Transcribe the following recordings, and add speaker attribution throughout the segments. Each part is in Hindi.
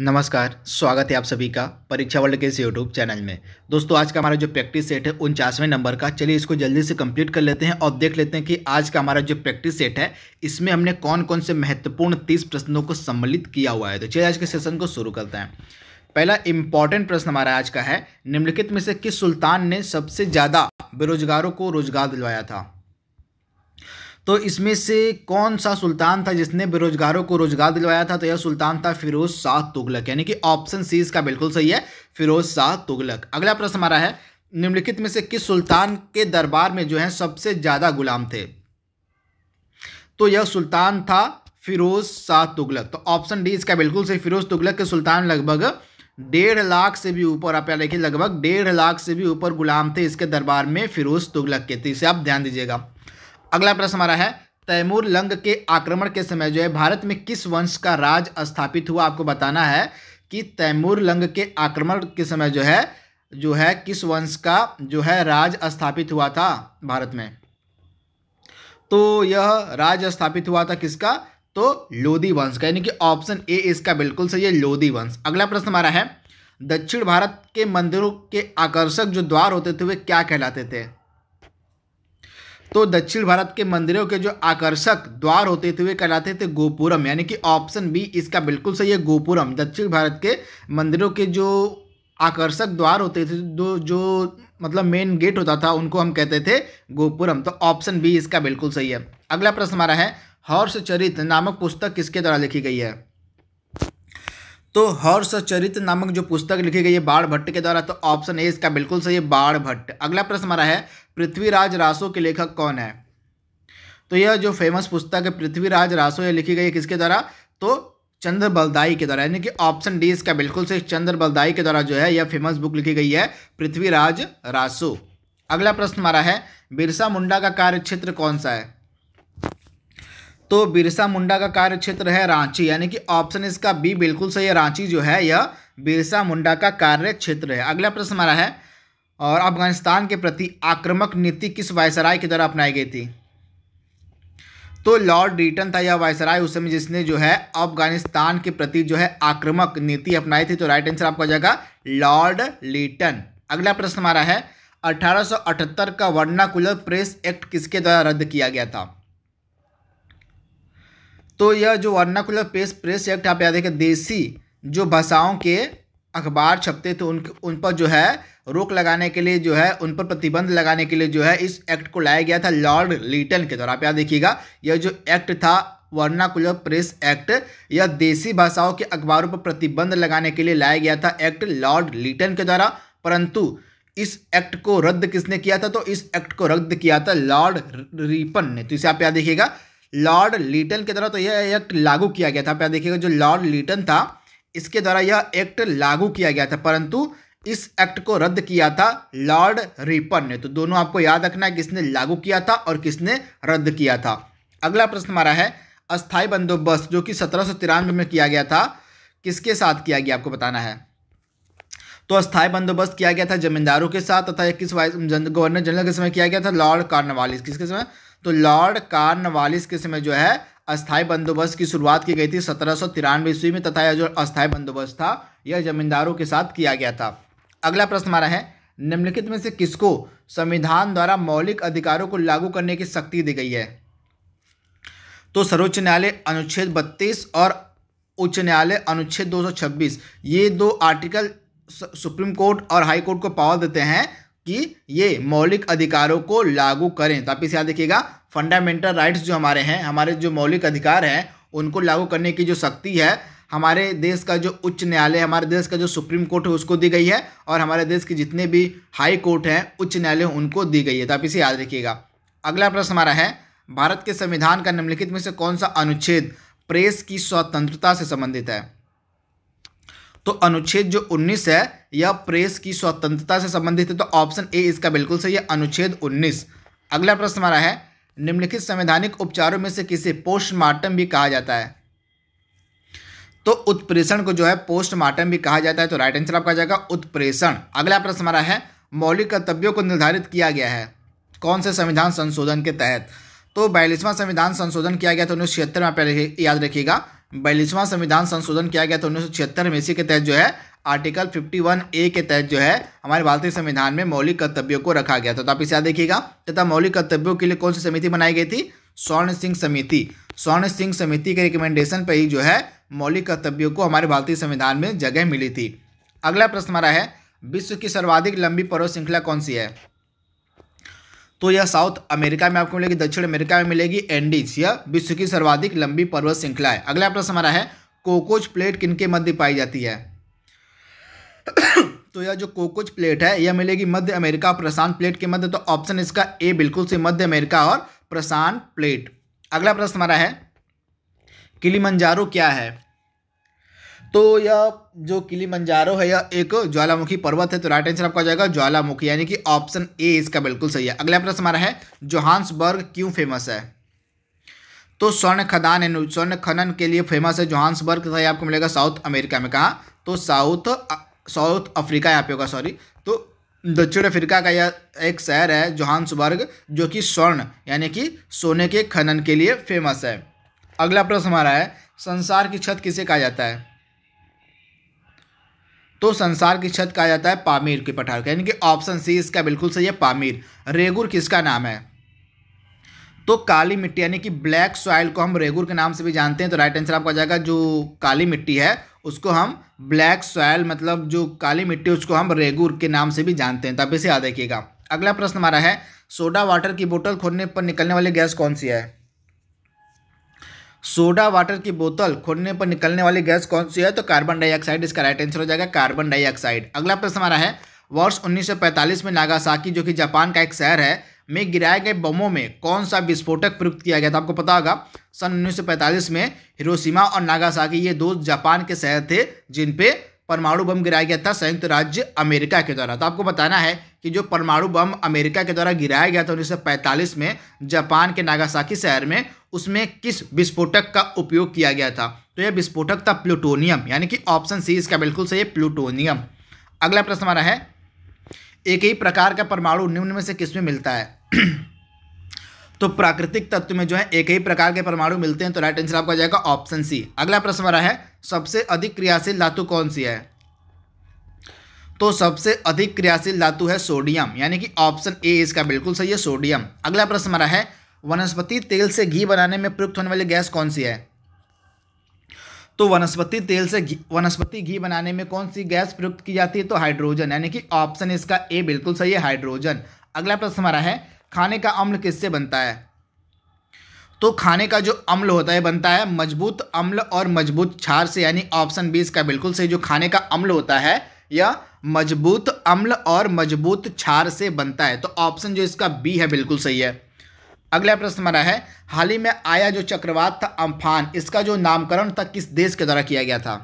Speaker 1: नमस्कार स्वागत है आप सभी का परीक्षा वर्ल्ड के इस यूट्यूब चैनल में दोस्तों आज का हमारा जो प्रैक्टिस सेट है उनचासवें नंबर का चलिए इसको जल्दी से कंप्लीट कर लेते हैं और देख लेते हैं कि आज का हमारा जो प्रैक्टिस सेट है इसमें हमने कौन कौन से महत्वपूर्ण तीस प्रश्नों को सम्मिलित किया हुआ है तो चलिए आज के सेशन को शुरू करते हैं पहला इंपॉर्टेंट प्रश्न हमारा आज का है निम्नलिखित में से किस सुल्तान ने सबसे ज़्यादा बेरोजगारों को रोजगार दिलवाया था तो इसमें से कौन सा सुल्तान था जिसने बेरोजगारों को रोजगार दिलवाया था तो यह सुल्तान था फिरोज शाह तुगलक यानी कि ऑप्शन सी इसका बिल्कुल सही है फिरोज शाह तुगलक अगला प्रश्न हमारा है निम्नलिखित में से किस सुल्तान के दरबार में जो है सबसे ज़्यादा गुलाम थे तो यह सुल्तान था फिरोज शाह तुगलक तो ऑप्शन डी इसका बिल्कुल सही फिरोज तुगलक के सुल्तान लगभग डेढ़ लाख से भी ऊपर आप यहाँ देखिए लगभग डेढ़ लाख से भी ऊपर गुलाम थे इसके दरबार में फिरोज तुगलक के तो इसे आप ध्यान दीजिएगा अगला प्रश्न हमारा है तैमूर लंग के आक्रमण के समय जो है भारत में किस वंश का राज स्थापित हुआ आपको बताना है कि तैमूर लंग के आक्रमण के समय जो है जो है किस वंश का जो है राज स्थापित हुआ था भारत में तो यह राज स्थापित हुआ था किसका तो लोदी वंश का यानी कि ऑप्शन ए इसका बिल्कुल सही है लोधी वंश अगला प्रश्न हमारा है दक्षिण भारत के मंदिरों के आकर्षक जो द्वार होते थे वे क्या कहलाते थे तो दक्षिण भारत के मंदिरों के जो आकर्षक द्वार होते थे वे कहलाते थे गोपुरम यानी कि ऑप्शन बी इसका बिल्कुल सही है गोपुरम दक्षिण भारत के मंदिरों के जो आकर्षक द्वार होते थे जो जो मतलब मेन गेट होता था उनको हम कहते थे गोपुरम तो ऑप्शन बी इसका बिल्कुल सही है अगला प्रश्न हमारा है हर्ष चरित नामक पुस्तक किसके द्वारा लिखी गई है तो हर्ष चरित नामक जो पुस्तक लिखी गई है बाढ़ भट्ट के द्वारा तो ऑप्शन ए इसका बिल्कुल सही है बाढ़ भट्ट अगला प्रश्न हमारा है पृथ्वीराज रासो के लेखक कौन है तो यह जो फेमस पुस्तक है पृथ्वीराज रासो यह लिखी गई है किसके द्वारा तो चंद्र बलदाई के द्वारा यानी कि ऑप्शन डी इसका बिल्कुल सही चंद्र बलदाई के द्वारा जो है यह फेमस बुक लिखी गई है पृथ्वीराज रासो अगला प्रश्न हमारा है बिरसा मुंडा का कार्य क्षेत्र कौन सा है तो बिरसा मुंडा का कार्य क्षेत्र है रांची यानी कि ऑप्शन इसका बी बिल्कुल सही है रांची जो है यह बिरसा मुंडा का कार्य क्षेत्र है अगला प्रश्न हमारा है और अफगानिस्तान के प्रति आक्रमक नीति किस वायसराय के द्वारा अपनाई गई थी तो लॉर्ड रिटन था यह वायसराय उस समय जिसने जो है अफगानिस्तान के प्रति जो है आक्रमक नीति अपनाई थी तो राइट आंसर आपका जाएगा लॉर्ड लिटन अगला प्रश्न हमारा है 1878 का वर्णाकुलर प्रेस एक्ट किसके द्वारा रद्द किया गया था तो यह जो वर्नाकुलर प्रेस प्रेस एक्ट आप याद रखें देसी जो भाषाओं के अखबार छपते थे उन उन पर जो है रोक लगाने के लिए जो है उन पर प्रतिबंध लगाने के लिए जो है इस एक्ट को लाया गया था लॉर्ड लिटन के द्वारा आप याद देखिएगा यह जो एक्ट था वर्नाकुलर प्रेस एक्ट यह देसी भाषाओं के अखबारों पर प्रतिबंध लगाने के लिए लाया गया था एक्ट लॉर्ड लिटन के द्वारा परंतु इस एक्ट को रद्द किसने किया था तो इस एक्ट को रद्द किया था लॉर्ड रिपन ने तो इसे आप याद देखिएगा लॉर्ड लिटन के द्वारा तो यह एक्ट लागू किया गया था आप देखिएगा जो लॉर्ड लिटन था इसके द्वारा यह एक्ट लागू किया गया था परंतु इस एक्ट को रद्द किया था लॉर्ड रिपन ने तो दोनों आपको याद रखना है किसने लागू किया था और किसने रद्द किया था अगला प्रश्न हमारा है अस्थाई बंदोबस्त जो कि सत्रह में किया गया था किसके साथ किया गया आपको बताना है तो अस्थाई बंदोबस्त किया गया था जमींदारों के साथ तथा इक्कीस वाइस गवर्नर जनरल के समय किया गया था लॉर्ड कार्नवालिस किसके समय तो लॉर्ड कार्नवालिस के समय जो है अस्थाई बंदोबस्त की शुरुआत की गई थी सत्रह सौ तिरानवे ईस्वी में तथा यह जो अस्थाई बंदोबस्त था यह जमींदारों के साथ किया गया था अगला प्रश्न हमारा है निम्नलिखित में से किसको संविधान द्वारा मौलिक अधिकारों को लागू करने की शक्ति दी गई है तो सर्वोच्च न्यायालय अनुच्छेद बत्तीस और उच्च न्यायालय अनुच्छेद दो ये दो आर्टिकल सुप्रीम कोर्ट और हाई कोर्ट को पावर देते हैं कि ये मौलिक अधिकारों को लागू करें तो आप इसे याद देखिएगा फंडामेंटल राइट्स जो हमारे हैं हमारे जो मौलिक अधिकार हैं उनको लागू करने की जो शक्ति है हमारे देश का जो उच्च न्यायालय हमारे देश का जो सुप्रीम कोर्ट है उसको दी गई है और हमारे देश के जितने भी हाई कोर्ट हैं उच्च न्यायालय उनको दी गई है तो आप इसे याद रखिएगा अगला प्रश्न हमारा है भारत के संविधान का निम्नलिखित में से कौन सा अनुच्छेद प्रेस की स्वतंत्रता से संबंधित है तो अनुच्छेद जो 19 है यह प्रेस की स्वतंत्रता से संबंधित है तो ऑप्शन ए इसका बिल्कुल सही है अनुच्छेद 19 अगला प्रश्न हमारा है निम्नलिखित संवैधानिक उपचारों में से किसे पोस्टमार्टम भी कहा जाता है तो उत्प्रेषण को जो है पोस्टमार्टम भी कहा जाता है तो राइट आंसर आपका जाएगा उत्प्रेषण अगला प्रश्न हमारा है मौलिक कर्तव्यों को निर्धारित किया गया है कौन से संविधान संशोधन के तहत तो बयालीसवां संविधान संशोधन किया गया तो उन्नीस छिहत्तर में याद रखिएगा बयालीसवां संविधान संशोधन किया गया था उन्नीस में इसी के तहत जो है आर्टिकल 51 ए के तहत जो है हमारे भारतीय संविधान में मौलिक कर्तव्यों को रखा गया था तो आप इसे याद देखिएगा तथा मौलिक कर्तव्यों के लिए कौन सी समिति बनाई गई थी स्वर्ण सिंह समिति स्वर्ण सिंह समिति के रिकमेंडेशन पर ही जो है मौलिक कर्तव्यों को हमारे भारतीय संविधान में जगह मिली थी अगला प्रश्न हमारा है विश्व की सर्वाधिक लंबी पर्वत श्रृंखला कौन सी है तो यह साउथ अमेरिका में आपको मिलेगी दक्षिण अमेरिका में मिलेगी एंडीज यह विश्व की सर्वाधिक लंबी पर्वत श्रृंखला है अगला प्रश्न हमारा है कोकोच प्लेट किनके मध्य पाई जाती है तो यह जो कोकोच प्लेट है यह मिलेगी मध्य अमेरिका प्रशांत प्लेट के मध्य तो ऑप्शन इसका ए बिल्कुल से मध्य अमेरिका और प्रशांत प्लेट अगला प्रश्न हमारा है किलिमंजारो क्या है तो यह जो किली मंजारो है यह एक ज्वालामुखी पर्वत है तो राइट आंसर आपका जाएगा ज्वालामुखी यानी कि ऑप्शन ए इसका बिल्कुल सही है अगला प्रश्न हमारा है जोहान्सबर्ग क्यों फेमस है तो स्वर्ण खदान है स्वर्ण खनन के लिए फेमस है जोहान्सबर्ग तथा तो आपको मिलेगा साउथ अमेरिका में कहा तो साउथ साउथ अफ्रीका यहाँ पे होगा सॉरी तो दक्षिण अफ्रीका का यह एक शहर है जोहान्सबर्ग जो कि स्वर्ण यानी कि सोने के खनन के लिए फेमस है अगला प्रश्न हमारा है संसार की छत किसे कहा जाता है तो संसार की छत कहा जाता है पामीर के पठार यानी कि ऑप्शन सी इसका बिल्कुल सही है पामीर रेगुर किसका नाम है तो काली मिट्टी यानी कि ब्लैक सॉइल को हम रेगुर के नाम से भी जानते हैं तो राइट आंसर आपका जाएगा जो काली मिट्टी है उसको हम ब्लैक सॉइल मतलब जो काली मिट्टी उसको हम रेगुर के नाम से भी जानते हैं तब तो इसे याद रखिएगा अगला प्रश्न हमारा है सोडा वाटर की बोतल खोलने पर निकलने वाली गैस कौन सी है सोडा वाटर की बोतल खोलने पर निकलने वाली गैस कौन सी है तो कार्बन डाइऑक्साइड इसका राइट आंसर हो जाएगा कार्बन डाइऑक्साइड अगला प्रश्न हमारा है वर्ष 1945 में नागासाकी जो कि जापान का एक शहर है में गिराए गए बमों में कौन सा विस्फोटक प्रयुक्त किया गया था आपको पता होगा सन 1945 में हिरोशिमा और नागासाकी ये दो जापान के शहर थे जिन पे परमाणु बम गिराया गया था संयुक्त राज्य अमेरिका के द्वारा तो आपको बताना है कि जो परमाणु बम अमेरिका के द्वारा गिराया गया था उन्नीस में जापान के नागासाकी शहर में उसमें किस विस्फोटक का उपयोग किया गया था तो यह विस्फोटक था प्लूटोनियम यानी कि ऑप्शन सी इसका बिल्कुल सही है प्लूटोनियम अगला प्रश्न हमारा है एक ही प्रकार का परमाणु निम्न में से किसमें मिलता है तो प्राकृतिक तत्व में जो है एक ही प्रकार के परमाणु मिलते हैं तो राइट आंसर आपका जाएगा ऑप्शन सी अगला प्रश्न हमारा है सबसे अधिक क्रियाशील धातु कौन सी है तो सबसे अधिक क्रियाशील धातु है सोडियम यानी कि ऑप्शन ए इसका बिल्कुल सही है सोडियम अगला प्रश्न हमारा है वनस्पति तेल से घी बनाने में प्रयुक्त होने वाली गैस कौन सी है तो वनस्पति तेल से घी वनस्पति घी बनाने में कौन सी गैस प्रयुक्त की जाती है तो हाइड्रोजन यानी कि ऑप्शन इसका ए बिल्कुल सही है हाइड्रोजन अगला प्रश्न हमारा है खाने का अम्ल किससे बनता है तो खाने का जो अम्ल होता है बनता है मजबूत अम्ल और मजबूत क्षार से यानी ऑप्शन बी इसका बिल्कुल सही जो खाने का अम्ल होता है यह मजबूत अम्ल और मजबूत क्षार से बनता है तो ऑप्शन जो इसका बी है बिल्कुल सही है अगला प्रश्न हमारा है हाल ही में आया जो चक्रवात था अम्फान इसका जो नामकरण था किस देश के द्वारा किया गया था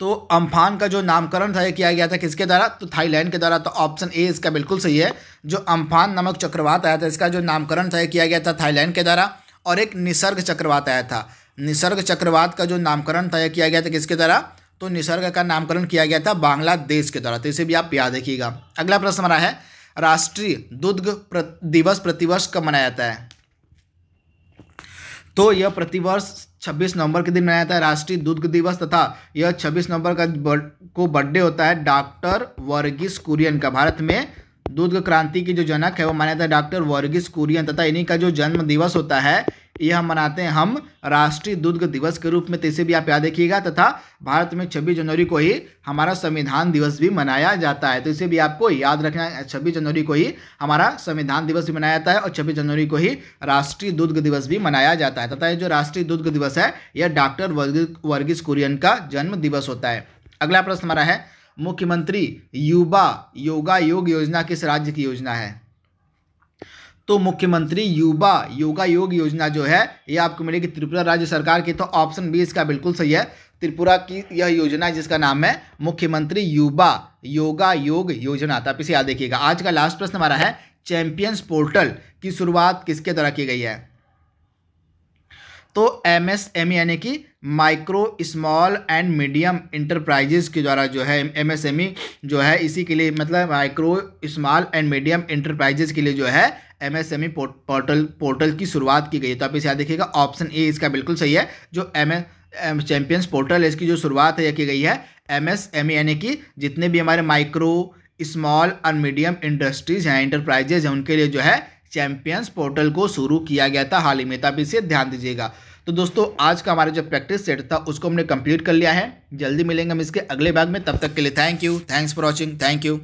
Speaker 1: तो अम्फान का जो नामकरण था किया गया था किसके द्वारा तो थाईलैंड के द्वारा तो ऑप्शन ए इसका बिल्कुल सही है जो अम्फान नामक चक्रवात आया था इसका जो नामकरण था किया गया था थाईलैंड के द्वारा और एक निसर्ग चक्रवात आया था निसर्ग चक्रवात का जो नामकरण था किया गया था किसके द्वारा तो निसर्ग का नामकरण किया गया था बांग्लादेश के द्वारा तो इसे भी आप याद रखिएगा अगला प्रश्न हमारा है राष्ट्रीय दुग्ध दिवस प्रतिवर्ष कब मनाया जाता है तो यह प्रतिवर्ष छब्बीस नवंबर के दिन मनाया जाता है राष्ट्रीय दुग्ध दिवस तथा यह छब्बीस नवंबर का को बर्थडे होता है डॉक्टर वर्गीस कुरियन का भारत में दुग्ध क्रांति की जो जनक है वो मान्यता डॉक्टर वर्गीस कुरियन तथा इन्हीं का जो जन्म दिवस होता है यह मनाते हैं हम राष्ट्रीय दुर्ग दिवस के रूप में तो इसे भी आप याद रखिएगा तथा भारत में 26 जनवरी को ही हमारा संविधान दिवस भी मनाया जाता है तो इसे भी आपको याद रखना है छब्बीस जनवरी को ही हमारा संविधान दिवस भी मनाया जाता है और छब्बीस जनवरी को ही राष्ट्रीय दुर्ग दिवस भी मनाया जाता है तथा ये जो राष्ट्रीय दुर्ग दिवस है यह डॉक्टर वर्गीस कुरियन का जन्म दिवस होता है अगला प्रश्न हमारा है मुख्यमंत्री युवा योगा योग योजना किस राज्य की योजना है तो मुख्यमंत्री युवा योगा योग योजना जो है ये आपको मिलेगी त्रिपुरा राज्य सरकार की तो ऑप्शन बी इसका बिल्कुल सही है त्रिपुरा की यह योजना जिसका नाम है मुख्यमंत्री युवा योगा योग योजना तो आप इसे याद देखिएगा आज का लास्ट प्रश्न हमारा है चैंपियंस पोर्टल की शुरुआत किसके द्वारा की गई है तो एम एस एम ई यानी कि micro small and medium enterprises के द्वारा जो है एम एस एम ई जो है इसी के लिए मतलब micro small and medium enterprises के लिए जो है एमएसएमई पोर्टल पोर्टल की शुरुआत की गई है तो आप इसे याद देखिएगा ऑप्शन ए इसका बिल्कुल सही है जो एम चैंपियंस पोर्टल है इसकी जो शुरुआत है यह की गई है एम एस एम यानी कि जितने भी हमारे माइक्रो स्मॉल और मीडियम इंडस्ट्रीज हैं इंटरप्राइजेज हैं उनके लिए जो है चैंपियंस पोर्टल को शुरू किया गया था हाल ही में तो आप इसे ध्यान दीजिएगा तो दोस्तों आज का हमारा जो प्रैक्टिस सेट था उसको हमने कंप्लीट कर लिया है जल्दी मिलेंगे हम इसके अगले भाग में तब तक के लिए thank you thanks for watching thank you